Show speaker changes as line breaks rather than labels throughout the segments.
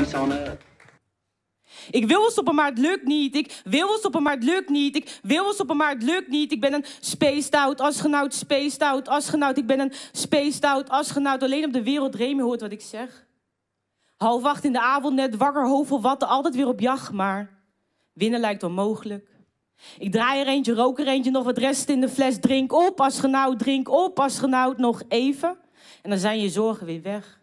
Eh, ik wil wel stoppen, maar het lukt niet. Ik wil wel stoppen, maar het lukt niet. Ik wil wel stoppen, maar het lukt niet. Ik ben een spaced out astronaut, spaced out astronaut. Ik ben een spaced out astronaut. Alleen op de wereld Remy hoort wat ik zeg. Half acht in de avond, net wakker, hoofd wat, altijd weer op jacht, maar winnen lijkt onmogelijk. Ik draai er eentje, rook er eentje, nog wat rest in de fles. Drink op, astronaut, drink op, astronaut, nog even. En dan zijn je zorgen weer weg.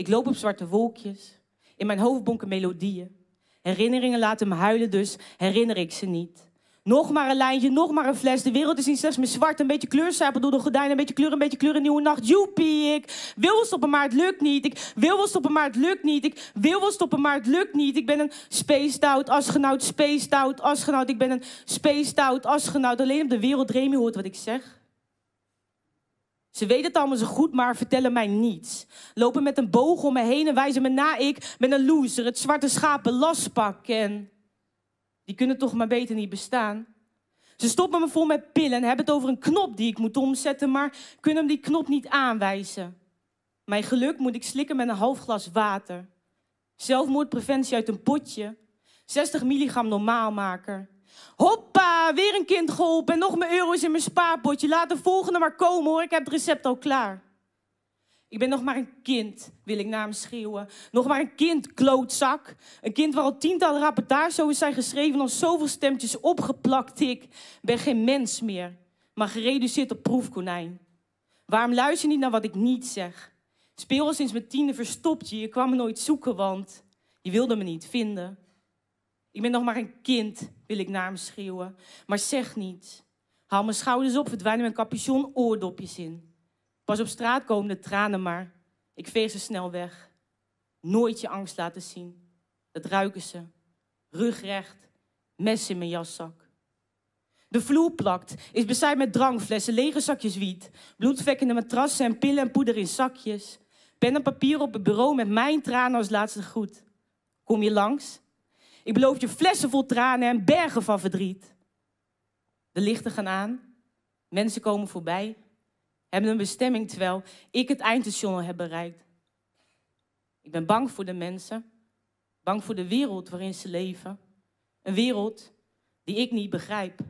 Ik loop op zwarte wolkjes. In mijn hoofd bonken melodieën. Herinneringen laten me huilen, dus herinner ik ze niet. Nog maar een lijntje, nog maar een fles. De wereld is niet slechts meer zwart. Een beetje kleurstapel door de gordijnen. Een beetje kleur, een beetje kleur, een nieuwe nacht. Joepie, ik wil wel stoppen, maar het lukt niet. Ik wil wel stoppen, maar het lukt niet. Ik wil wel stoppen, maar het lukt niet. Ik ben een spaced-out astronaut, spaced-out astronaut. Ik ben een spaced-out astronaut. Alleen op de wereld, Remy hoort wat ik zeg. Ze weten het allemaal zo goed, maar vertellen mij niets. Lopen met een boog om me heen en wijzen me na. Ik ben een loser, het zwarte schaap, een En die kunnen toch maar beter niet bestaan. Ze stoppen me vol met pillen en hebben het over een knop die ik moet omzetten, maar kunnen hem die knop niet aanwijzen. Mijn geluk moet ik slikken met een half glas water. Zelfmoordpreventie uit een potje. 60 milligram normaalmaker. Hoppa, weer een kind geholpen en nog mijn euro's in mijn spaarpotje. Laat de volgende maar komen hoor, ik heb het recept al klaar. Ik ben nog maar een kind, wil ik naar hem schreeuwen. Nog maar een kind, klootzak. Een kind waar al tientallen rapportages over zijn geschreven... als zoveel stemtjes opgeplakt ik. Ben geen mens meer, maar gereduceerd op proefkonijn. Waarom luister je niet naar wat ik niet zeg? Speel al sinds mijn tiende verstopt je. Je kwam me nooit zoeken, want je wilde me niet vinden. Ik ben nog maar een kind, wil ik naar hem schreeuwen. Maar zeg niet. Haal mijn schouders op, verdwijnen mijn capuchon, oordopjes in. Pas op straat komen de tranen maar. Ik veeg ze snel weg. Nooit je angst laten zien. Dat ruiken ze. Rugrecht, mes in mijn jaszak. De vloer plakt, is bezaaid met drankflessen, lege zakjes wiet. Bloedvekkende matrassen en pillen en poeder in zakjes. Pen en papier op het bureau met mijn tranen als laatste goed. Kom je langs? Ik beloof je flessen vol tranen en bergen van verdriet. De lichten gaan aan. Mensen komen voorbij. Hebben een bestemming terwijl ik het eindstation heb bereikt. Ik ben bang voor de mensen. Bang voor de wereld waarin ze leven. Een wereld die ik niet begrijp.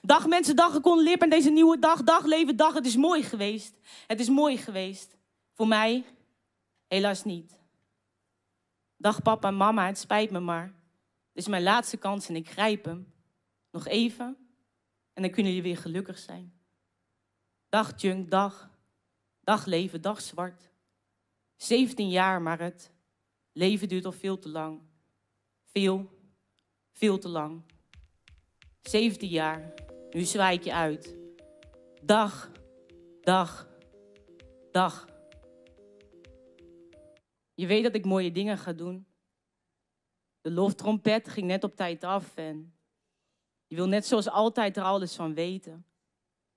Dag mensen, dag ik kon lip deze nieuwe dag, dag leven, dag. Het is mooi geweest. Het is mooi geweest. Voor mij helaas niet. Dag papa en mama, het spijt me maar. Dit is mijn laatste kans en ik grijp hem. Nog even en dan kunnen jullie weer gelukkig zijn. Dag junk, dag. Dag leven, dag zwart. 17 jaar, maar het leven duurt al veel te lang. Veel, veel te lang. 17 jaar, nu zwaai ik je uit. Dag, dag, dag. Je weet dat ik mooie dingen ga doen. De loftrompet ging net op tijd af en je wil net zoals altijd er alles van weten.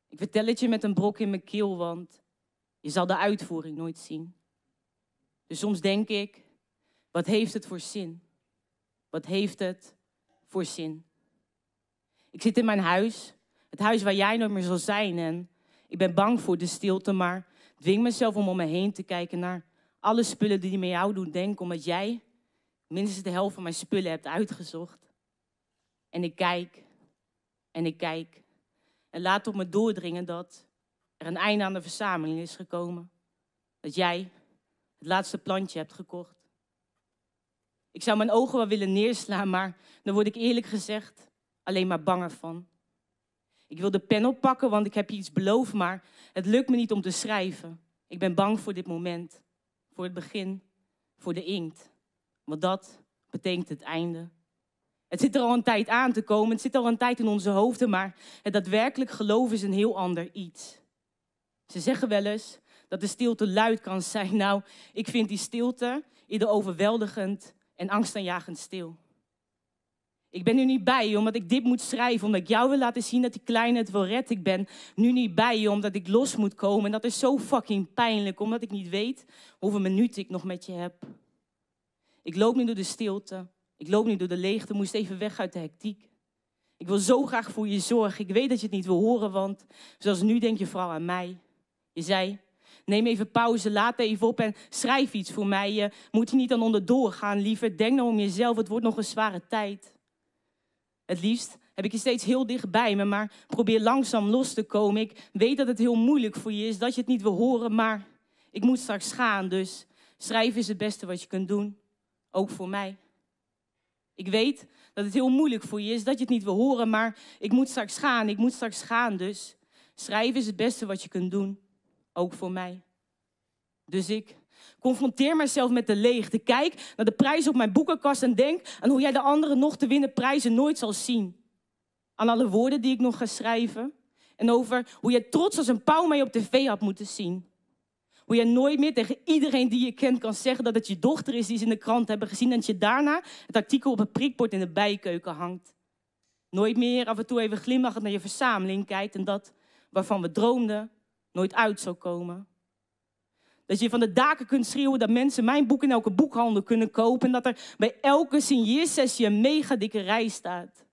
Ik vertel het je met een brok in mijn keel, want je zal de uitvoering nooit zien. Dus soms denk ik, wat heeft het voor zin? Wat heeft het voor zin? Ik zit in mijn huis, het huis waar jij nooit meer zal zijn. En ik ben bang voor de stilte, maar dwing mezelf om om me heen te kijken naar alle spullen die met jou doen denken, omdat jij minstens de helft van mijn spullen hebt uitgezocht. En ik kijk en ik kijk. En laat op me doordringen dat er een einde aan de verzameling is gekomen. Dat jij het laatste plantje hebt gekocht. Ik zou mijn ogen wel willen neerslaan, maar dan word ik eerlijk gezegd alleen maar banger van. Ik wil de pen oppakken, want ik heb je iets beloofd, maar het lukt me niet om te schrijven. Ik ben bang voor dit moment, voor het begin, voor de inkt. Want dat betekent het einde. Het zit er al een tijd aan te komen, het zit al een tijd in onze hoofden, maar het daadwerkelijk geloof is een heel ander iets. Ze zeggen wel eens dat de stilte luid kan zijn. Nou, ik vind die stilte ieder overweldigend en angstaanjagend stil. Ik ben nu niet bij je omdat ik dit moet schrijven, omdat ik jou wil laten zien dat die kleine het wil redden. Ik ben nu niet bij je omdat ik los moet komen. En dat is zo fucking pijnlijk, omdat ik niet weet hoeveel minuten ik nog met je heb. Ik loop nu door de stilte. Ik loop nu door de leegte. Moest even weg uit de hectiek. Ik wil zo graag voor je zorgen. Ik weet dat je het niet wil horen, want zoals nu denk je vooral aan mij. Je zei, neem even pauze, laat even op en schrijf iets voor mij. Je moet hier niet aan onderdoor gaan, liever. Denk nou om jezelf, het wordt nog een zware tijd. Het liefst heb ik je steeds heel dicht bij me, maar probeer langzaam los te komen. Ik weet dat het heel moeilijk voor je is, dat je het niet wil horen, maar ik moet straks gaan. Dus schrijven is het beste wat je kunt doen. Ook voor mij. Ik weet dat het heel moeilijk voor je is, dat je het niet wil horen, maar ik moet straks gaan, ik moet straks gaan. Dus schrijven is het beste wat je kunt doen, ook voor mij. Dus ik confronteer mezelf met de leegte. Kijk naar de prijzen op mijn boekenkast en denk aan hoe jij de anderen nog te winnen prijzen nooit zal zien. Aan alle woorden die ik nog ga schrijven en over hoe jij trots als een pauw mij op tv had moeten zien. Hoe jij nooit meer tegen iedereen die je kent kan zeggen dat het je dochter is die ze in de krant hebben gezien. En dat je daarna het artikel op het prikbord in de bijkeuken hangt. Nooit meer af en toe even glimlachend naar je verzameling kijkt en dat waarvan we droomden nooit uit zou komen. Dat je van de daken kunt schreeuwen dat mensen mijn boek in elke boekhandel kunnen kopen. En dat er bij elke signeersessie een mega dikke rij staat.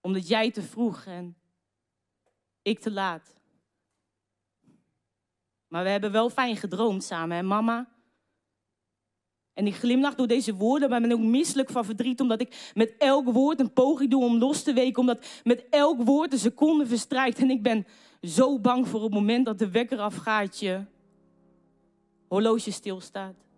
Omdat jij te vroeg en ik te laat maar we hebben wel fijn gedroomd samen, hè, mama? En ik glimlach door deze woorden, maar ben ook misselijk van verdriet, omdat ik met elk woord een poging doe om los te weken, omdat met elk woord een seconde verstrijkt. En ik ben zo bang voor het moment dat de wekker afgaat, je horloge stilstaat.